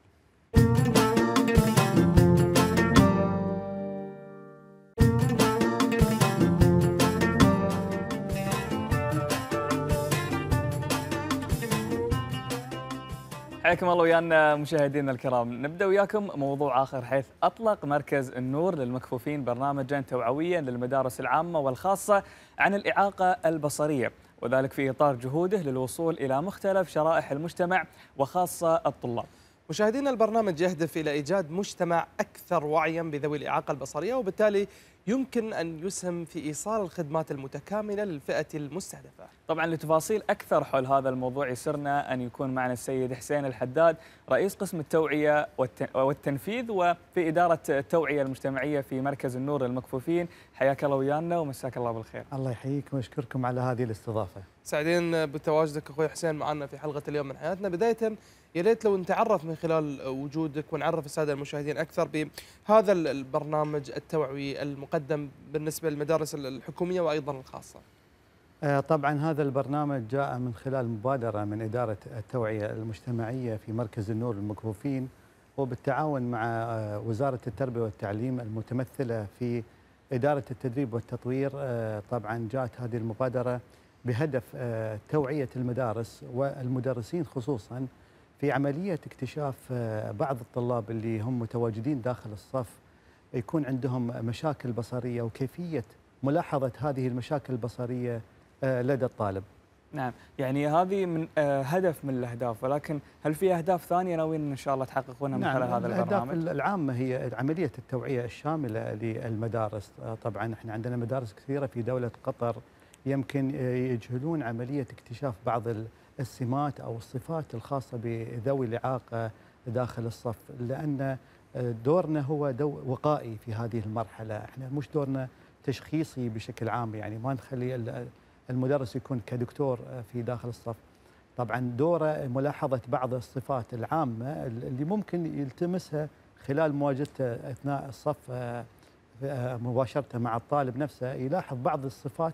حياكم الله ويانا مشاهدينا الكرام، نبدا وياكم موضوع اخر حيث اطلق مركز النور للمكفوفين برنامجا توعويا للمدارس العامه والخاصه عن الاعاقه البصريه. وذلك في إطار جهوده للوصول إلى مختلف شرائح المجتمع وخاصة الطلاب مشاهدين البرنامج يهدف إلى إيجاد مجتمع أكثر وعيا بذوي الإعاقة البصرية وبالتالي يمكن أن يسهم في إيصال الخدمات المتكاملة للفئة المستهدفة طبعا لتفاصيل أكثر حول هذا الموضوع يسرنا أن يكون معنا السيد حسين الحداد رئيس قسم التوعية والتنفيذ وفي إدارة التوعية المجتمعية في مركز النور للمكفوفين حياك الله ويانا ومساك الله بالخير الله يحييك واشكركم على هذه الاستضافة سعيدين بتواجدك أخوي حسين معنا في حلقة اليوم من حياتنا بداية يا ليت لو نتعرف من خلال وجودك ونعرف الساده المشاهدين اكثر بهذا البرنامج التوعوي المقدم بالنسبه للمدارس الحكوميه وايضا الخاصه. آه، طبعا هذا البرنامج جاء من خلال مبادره من اداره التوعيه المجتمعيه في مركز النور المكفوفين وبالتعاون مع آه، وزاره التربيه والتعليم المتمثله في اداره التدريب والتطوير آه، طبعا جاءت هذه المبادره بهدف توعيه المدارس والمدرسين خصوصا في عملية اكتشاف آه، بعض الطلاب اللي هم متواجدين داخل الصف يكون عندهم مشاكل بصرية وكيفية ملاحظة هذه المشاكل البصرية آه، لدى الطالب نعم يعني هذه من آه، هدف من الاهداف ولكن هل في اهداف ثانيه ناويين ان شاء الله تحققونها من نعم خلال هذا البرنامج؟ الاهداف العامه هي عمليه التوعيه الشامله للمدارس، طبعا احنا عندنا مدارس كثيره في دوله قطر يمكن يجهلون عمليه اكتشاف بعض السمات أو الصفات الخاصة بذوي الإعاقة داخل الصف لأن دورنا هو دو وقائي في هذه المرحلة احنا مش دورنا تشخيصي بشكل عام يعني ما نخلي المدرس يكون كدكتور في داخل الصف طبعا دوره ملاحظة بعض الصفات العامة اللي ممكن يلتمسها خلال مواجهته أثناء الصف آه، آه، مباشرته مع الطالب نفسه يلاحظ بعض الصفات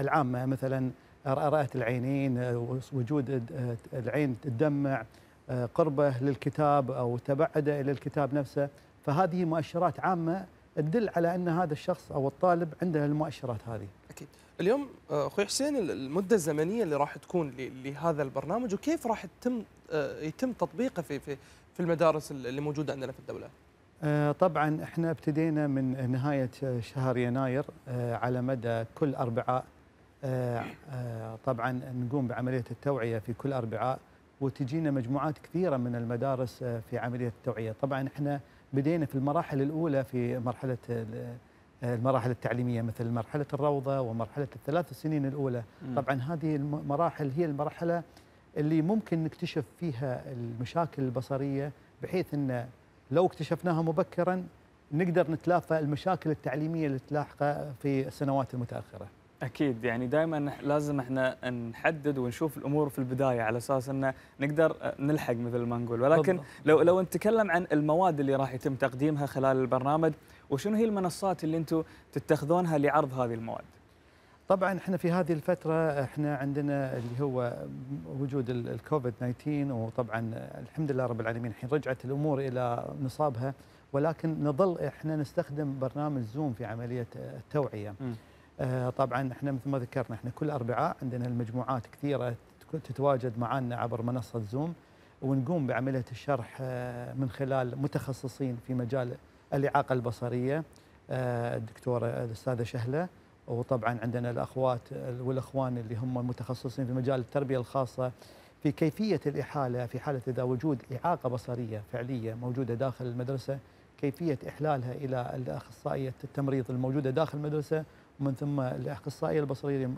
العامة مثلا رأت العينين آه، وجود آه، العين تدمع آه، قربه للكتاب أو تبعده إلى الكتاب نفسه فهذه مؤشرات عامة تدل على أن هذا الشخص أو الطالب عنده المؤشرات هذه أكيد اليوم أخوي حسين المدة الزمنية اللي راح تكون لهذا البرنامج وكيف راح تتم يتم تطبيقه في في في المدارس اللي موجودة عندنا في الدولة طبعا احنا ابتدينا من نهاية شهر يناير على مدى كل أربعاء آه، آه، طبعا نقوم بعملية التوعية في كل أربعاء وتجينا مجموعات كثيرة من المدارس آه، في عملية التوعية طبعا احنا بدينا في المراحل الأولى في مرحلة المراحل التعليمية مثل مرحلة الروضة ومرحلة الثلاث سنين الأولى طبعا هذه المراحل هي المرحلة اللي ممكن نكتشف فيها المشاكل البصرية بحيث أن لو اكتشفناها مبكرا نقدر نتلافى المشاكل التعليمية اللي تلاحقه في السنوات المتأخرة اكيد يعني دائما لازم احنا نحدد ونشوف الامور في البدايه على اساس انه نقدر نلحق مثل ما نقول ولكن بالضبط. لو لو نتكلم عن المواد اللي راح يتم تقديمها خلال البرنامج وشنو هي المنصات اللي انتم تتخذونها لعرض هذه المواد طبعا احنا في هذه الفتره احنا عندنا اللي هو وجود الكوفيد 19 وطبعا الحمد لله رب العالمين الحين رجعت الامور الى نصابها ولكن نظل احنا نستخدم برنامج زوم في عمليه التوعيه م. آه، طبعا احنا مثل ما ذكرنا احنا كل اربعاء عندنا المجموعات كثيره تتواجد معنا عبر منصه زوم ونقوم بعمليه الشرح آه، من خلال متخصصين في مجال الاعاقه البصريه آه، الدكتوره الاستاذه شهله وطبعا عندنا الاخوات والاخوان اللي هم متخصصين في مجال التربيه الخاصه في كيفيه الاحاله في حاله اذا وجود اعاقه بصريه فعليه موجوده داخل المدرسه كيفيه احلالها الى الاخصائيه التمريض الموجوده داخل المدرسه ومن ثم الاخصائيه البصريه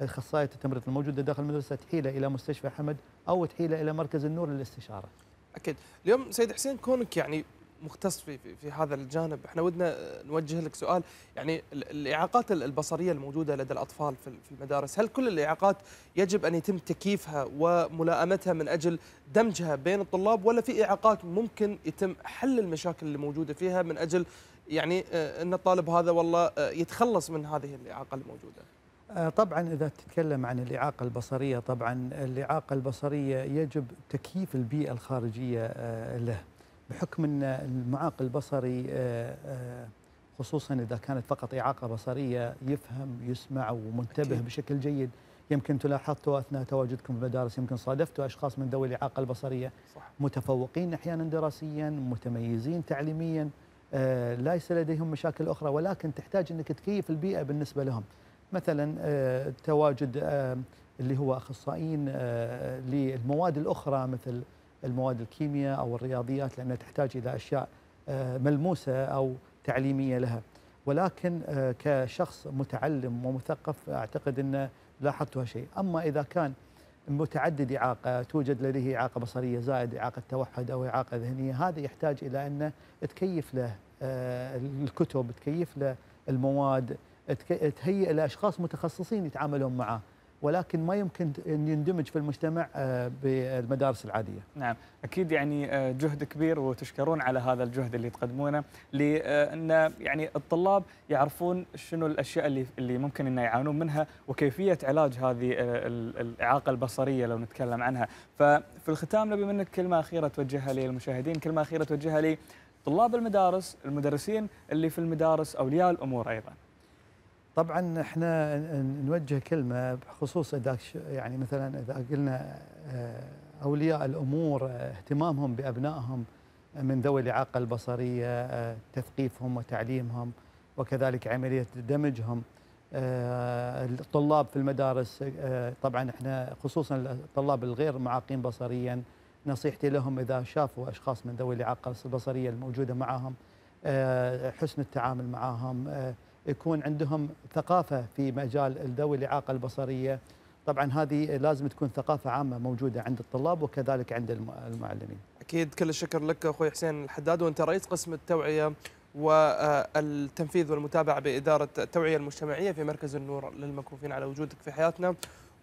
الاخصائيه التمريض الموجوده داخل المدرسه تحيله الى مستشفى حمد او تحيله الى مركز النور للاستشاره. اكيد، اليوم سيد حسين كونك يعني مختص في في هذا الجانب، احنا ودنا نوجه لك سؤال يعني الاعاقات البصريه الموجوده لدى الاطفال في المدارس، هل كل الاعاقات يجب ان يتم تكييفها وملائمتها من اجل دمجها بين الطلاب ولا في اعاقات ممكن يتم حل المشاكل اللي موجوده فيها من اجل يعني آه، ان الطالب هذا والله آه، يتخلص من هذه الاعاقه الموجوده آه، طبعا اذا تتكلم عن الاعاقه البصريه طبعا الاعاقه البصريه يجب تكييف البيئه الخارجيه له بحكم ان المعاق البصري خصوصا اذا كانت فقط اعاقه بصريه يفهم يسمع ومنتبه أكيد. بشكل جيد يمكن تلاحظتوا اثناء تواجدكم في المدارس يمكن صادفتوا اشخاص من ذوي الاعاقه البصريه صح. متفوقين احيانا دراسيا متميزين تعليميا آه، ليس لديهم مشاكل أخرى ولكن تحتاج أنك تكيف البيئة بالنسبة لهم مثلا آه، تواجد آه، اللي هو أخصائيين للمواد الأخرى مثل المواد الكيمياء أو الرياضيات لأنها تحتاج إلى أشياء ملموسة أو تعليمية لها ولكن كشخص متعلم ومثقف أعتقد أن لاحظتها شيء أما إذا كان متعدد إعاقة توجد لديه إعاقة بصرية زائد إعاقة توحد أو إعاقة ذهنية هذا يحتاج إلى أن تكيف له آه، الكتب تكيف له المواد تهيئ لاشخاص متخصصين يتعاملون معه ولكن ما يمكن أن يندمج في المجتمع آه، بالمدارس العادية نعم أكيد يعني آه، جهد كبير وتشكرون على هذا الجهد اللي تقدمونه لأن يعني الطلاب يعرفون شنو الأشياء اللي, اللي ممكن أن يعانون منها وكيفية علاج هذه الإعاقة البصرية لو نتكلم عنها ففي الختام نبي منك كلمة أخيرة توجهها للمشاهدين كلمة أخيرة توجهها لي طلاب المدارس المدرسين اللي في المدارس أولياء الأمور أيضا طبعا احنا نوجه كلمة بخصوص إذا يعني مثلا إذا قلنا آه، أولياء الأمور آه، اهتمامهم بأبنائهم آه، من ذوي الإعاقة البصرية تثقيفهم وتعليمهم وكذلك عملية دمجهم الطلاب في المدارس طبعا احنا خصوصا الطلاب الغير معاقين بصريا نصيحتي لهم إذا شافوا أشخاص من ذوي الإعاقة البصرية الموجودة معهم آه، حسن التعامل معهم آه، يكون عندهم ثقافة في مجال ذوي الإعاقة البصرية طبعا هذه لازم تكون ثقافة عامة موجودة عند الطلاب وكذلك عند المعلمين أكيد كل الشكر لك أخوي حسين الحداد وأنت رئيس قسم التوعية والتنفيذ آه، والمتابعة بإدارة التوعية المجتمعية في مركز النور للمكفوفين على وجودك في حياتنا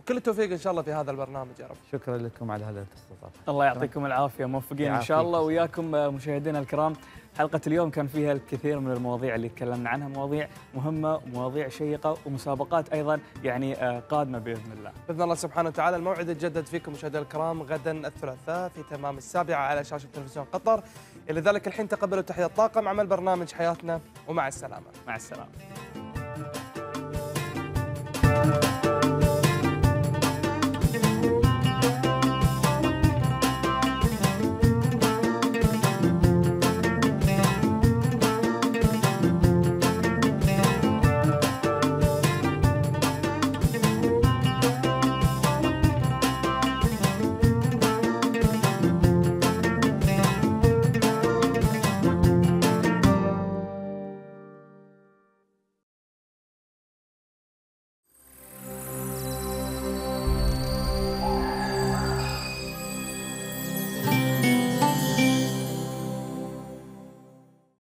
وكل التوفيق ان شاء الله في هذا البرنامج يا رب شكرا لكم على هذا الاستضافه الله يعطيكم العافيه موفقين ان شاء الله وياكم مشاهدينا الكرام حلقه اليوم كان فيها الكثير من المواضيع اللي تكلمنا عنها مواضيع مهمه ومواضيع شيقه ومسابقات ايضا يعني آه، قادمه باذن الله باذن الله سبحانه وتعالى الموعد يتجدد فيكم مشاهدينا الكرام غدا الثلاثاء في تمام السابعه على شاشه تلفزيون قطر لذلك الحين تقبلوا تحيه الطاقم عمل برنامج حياتنا ومع السلامه مع السلامه